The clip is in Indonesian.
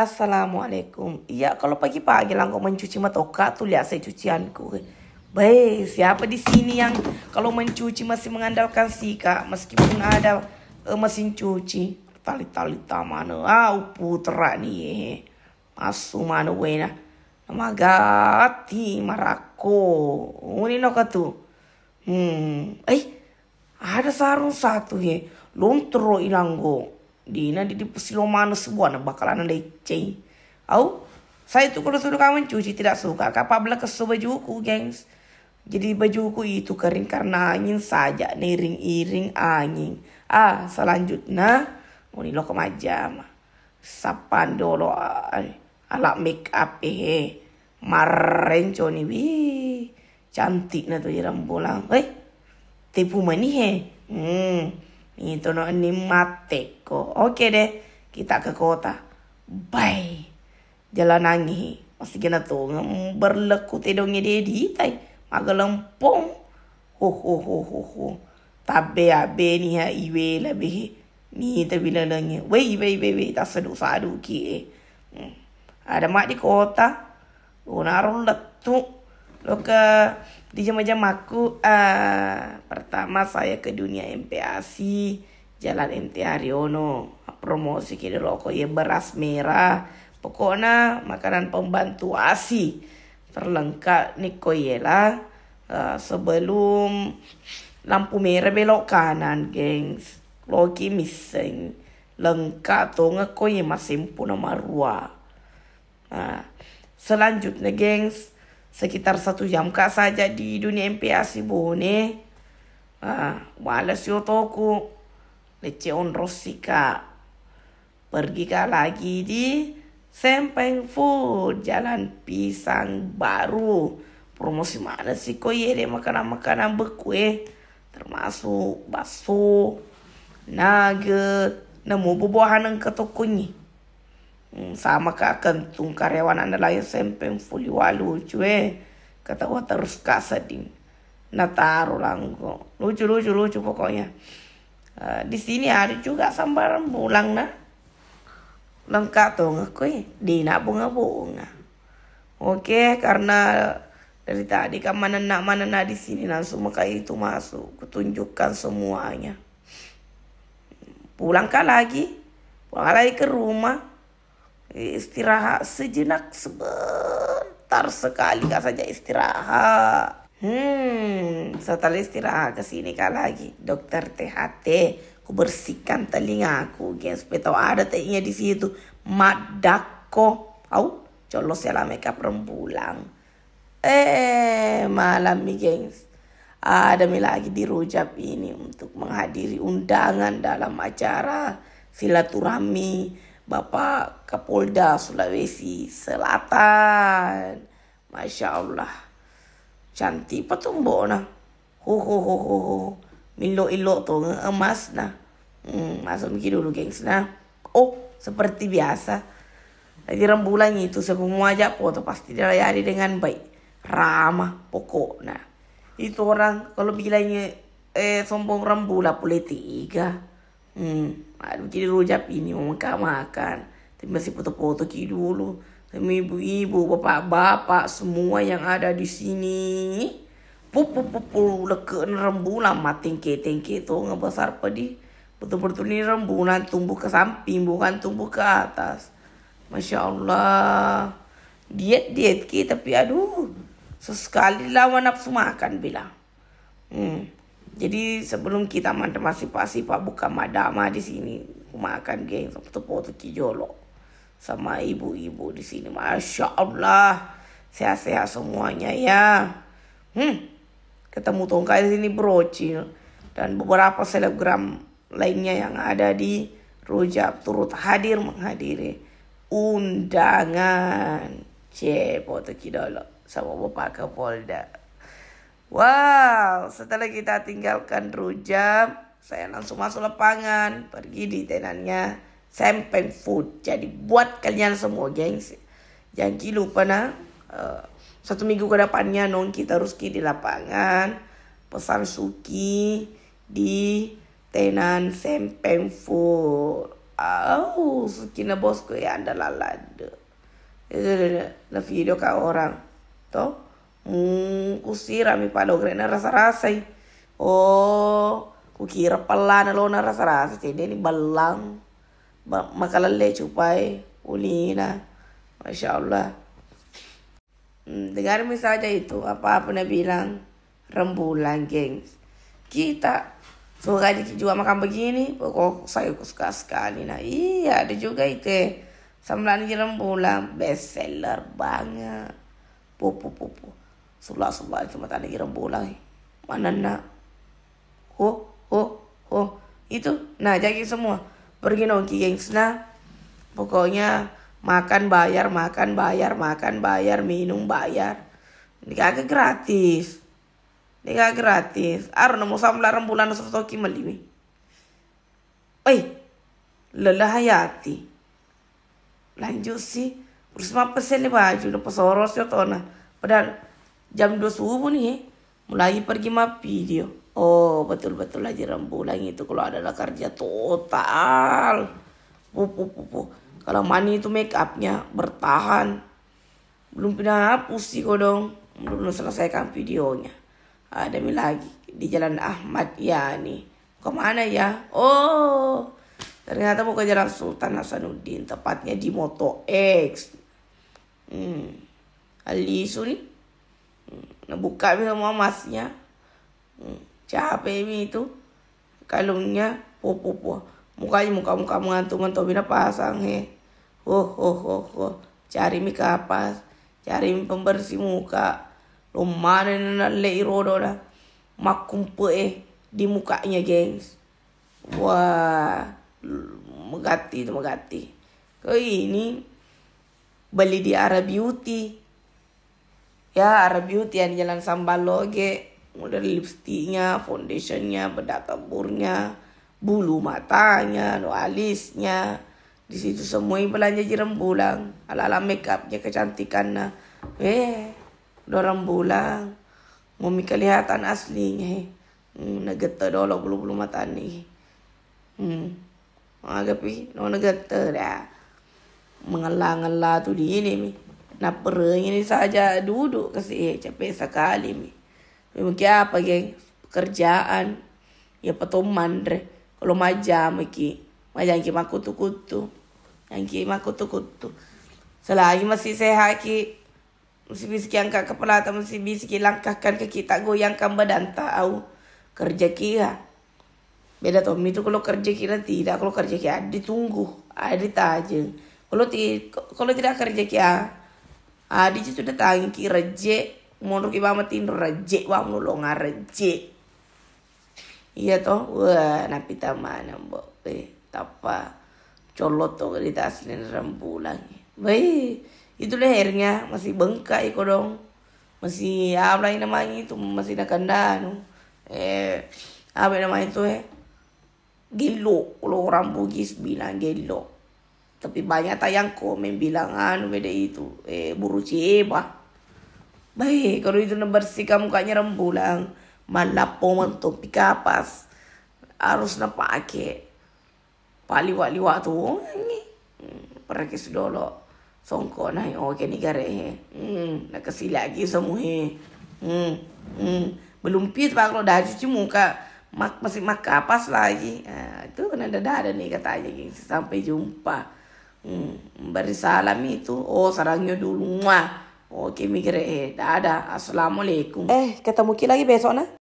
Assalamualaikum. Iya, kalau pagi-pagi lah kau mencuci matoka oh, tuh lihat saya cucianku. Baik, siapa di sini yang kalau mencuci masih mengandalkan sika meskipun ada uh, mesin cuci tali-tali tamana Ah, putra nih eh. masu mana wena nama gati marako oh, ini no katu hmm eh ada sarung satu ye eh. lontro ilanggo di na di pusilo mana sebuah na bakalan ada cei. Au, saya tu kalau suruh kawan cuci tidak suka. Kapa bela kesu baju ku, gengs. Jadi baju ku itu kering karena angin saja. Niring iring angin. Ah, selanjutnya. Oh, ini lo kemajam. Sapan dolo. Eh, alat make up. Eh, eh. marren coni. Wih, cantik na tu jiram bolang. Eh, tipu mani he. Eh. Hmm. Itu no ni mate ko. Okey deh, kita ke kota. Bye. Jalan nangi. masih kena tu berleku tidungi dia di tai. Maga lempong. Ho ho ho ho ho. Tabe abe ni ha iwe la be. Ni tapi bila wey wey wey, wei wei ta sedu sadu ki. Eh. Hmm. Ada mak di kota. Unarun letu. Loka. Luka... Di jam aku uh, pertama saya ke dunia MPAC Jalan MT Haryono promosi kiri loko ya beras merah pokoknya makanan pembantu asi terlengkap niko yela ya uh, eh, sebelum lampu merah belok kanan gengs loki missing lengkap tonga koye ya, masih nomor dua nah, selanjutnya gengs sekitar satu jam kak saja di dunia MPA si bone. Ah, ha, wala si otoku. Lece on rosi kak. Pergi kak lagi di Sempeng Food. Jalan pisang baru. Promosi mana sih ko ye deh makanan-makanan bekue. Termasuk baso, nugget, nemu buah-buahan ke tokonya. Mm, sama ka kentung karyawan anda lain sampai full walu cue kata wah oh, terus kasading nataru langko lucu lucu lucu pokoknya uh, di sini ada juga sambaran pulang na lengkap tuh ngakui di bunga bunga oke karena dari tadi kan mana nak mana nak di sini langsung maka itu masuk kutunjukkan semuanya pulang lagi pulang lagi ke rumah Istirahat sejenak sebentar sekali kak saja istirahat. Hmm, setelah istirahat ke sini kak lagi. Dokter THT, ku bersihkan telingaku, geng Supaya tahu ada tehnya di situ. Madako. Au, colos ya lah makeup Eh, malam nih, gengs. Ada mi lagi di rujab ini untuk menghadiri undangan dalam acara silaturahmi Bapak Kapolda Sulawesi Selatan. Masya Allah. Cantik petumbuk nah. Ho ho ho ho ho. Milo ilok tu eh, emas nah. Hmm, masuk mikir dulu gengs nah. Oh, seperti biasa. lagi rembulan itu semua aja tu pasti layari dengan baik. Ramah pokok nah. Itu orang kalau bilangnya eh sombong rembulan boleh tiga. Hmm, aduh jadi rojap ini mau makan makan. Tapi masih foto-foto ki dulu. Tapi ibu-ibu, bapak-bapak semua yang ada di sini. Pupu-pupu leken rembulan mati ke-tengke tu besar pedih. Betul-betul ni rembulan tumbuh ke samping bukan tumbuh ke atas. Masya Allah. Diet-diet ki tapi aduh. Sesekali lawan lah nafsu makan bila. Hmm. Jadi sebelum kita mengantisipasi Pak buka madama di sini, makan geng foto-foto kijolo sama ibu-ibu di sini. Masya Allah, sehat-sehat semuanya ya. Hmm, ketemu tongkai di sini brocil dan beberapa selebgram lainnya yang ada di Rujab turut hadir menghadiri undangan. Cie, foto kijolo sama Bapak Kapolda. Wow, setelah kita tinggalkan Rujam, saya langsung masuk lapangan, pergi di tenannya Sempeng Food. Jadi buat kalian semua, gengs, jangan lupa nah, uh, satu minggu ke depannya kita terus di lapangan, pesan suki di tenan Sempeng Food. Oh, suki na bosku ya anda lalade. Itu eh, eh, na video ke orang, toh? Mm, kusira mi palo na rasa rasa Oh, kukira lo na rasa-rasa. Jadi ni balang. Ba le cupai ulina. Masya Allah. Hmm, dengar saja itu apa-apa na bilang rembulan gengs. Kita Semoga aja juga makan begini, pokok saya suka sekali. Nah iya ada juga itu. Eh. Sambelan jerem rembulan best seller banget. Pupu pupu itu mata lagi rembulan mana nak, ho oh, oh, ho oh. ho itu nah jadi semua pergi nongki gengs nah pokoknya makan bayar makan bayar makan bayar minum bayar ini kagak gratis ini kagak gratis arno mau samlar rembulan sotoki melimi oi lelah hayati lanjut sih terus apa sih nih baju lupa soros ya tona padahal jam 2 subuh nih mulai pergi mapi video oh betul-betul lagi rembulan itu kalau adalah kerja total pupu pupu kalau mani itu make upnya bertahan belum pernah hapus sih kodong belum selesaikan videonya ada mi lagi di jalan Ahmad Yani kemana ya oh ternyata mau ke jalan Sultan Hasanuddin tepatnya di Moto X hmm. Ali nih buka semua masnya hmm, capek mi itu kalungnya popo po po mukanya muka muka mengantung atau bina pasang he ho oh, oh, ho oh, ho oh cari mi kapas cari mi pembersih muka lo mana nana leiro rodo dah makumpe eh di mukanya gengs wah megati itu megati kau ini beli di Arab Beauty ya Arabiut yang jalan sambal loge, udah lipstinya, lipstiknya, foundationnya, bedak taburnya, bulu matanya, no alisnya, di situ semua belanja jiran bulang, ala ala makeupnya, kecantikan nah, eh, dorang bulang, mau kelihatan aslinya, hmm, negete dolo bulu bulu mata nih, hmm, agak no negete dah, mengelang elang tuh di ini mi na ini saja duduk kasi eh, capek sekali mi memang apa geng pekerjaan ya petom mandre kalau maja miki maja yang kima kutu kutu yang kima kutu kutu selagi masih sehat ki masih bisa angkat kepala atau masih bisa langkahkan ke kita goyangkan badan tahu kerja kia beda Tommy itu kalau kerja kira tidak kalau kerja kira ditunggu ada tajeng kalau tidak kalau tidak kerja kira Adiji sudah tangki reje mundur ibamatin reje wa a reje. Iya toh, wah napi mana mbok, eh tapa colot toh kita aslin rembulan. Baik, itu lehernya masih bengkak iko dong. Masih apa lagi namanya itu masih nakanda no. Eh apa namanya itu eh? Gelo, kalau rambut gis bilang gelo. Tapi banyak tayang komen bilangan WDI itu eh buru ciba. Eh, Baik, kalau itu kamu mukanya rembulan, malapo topi kapas harus na ake. paliwa-liwa tu oh, ni hmm, pernah oh, ke sudolo songko nah oke ke karehe he hmm nak kasih lagi semua he hmm hmm belum pit pak lo dah cuci muka mak masih mak kapas lagi ah, itu kena dadah ada nih kata aja geng sampai jumpa hmm, bari salam itu oh sarangnya dulu Oke, mikir eh, dadah. Assalamualaikum. Eh, ketemu lagi besok, nah?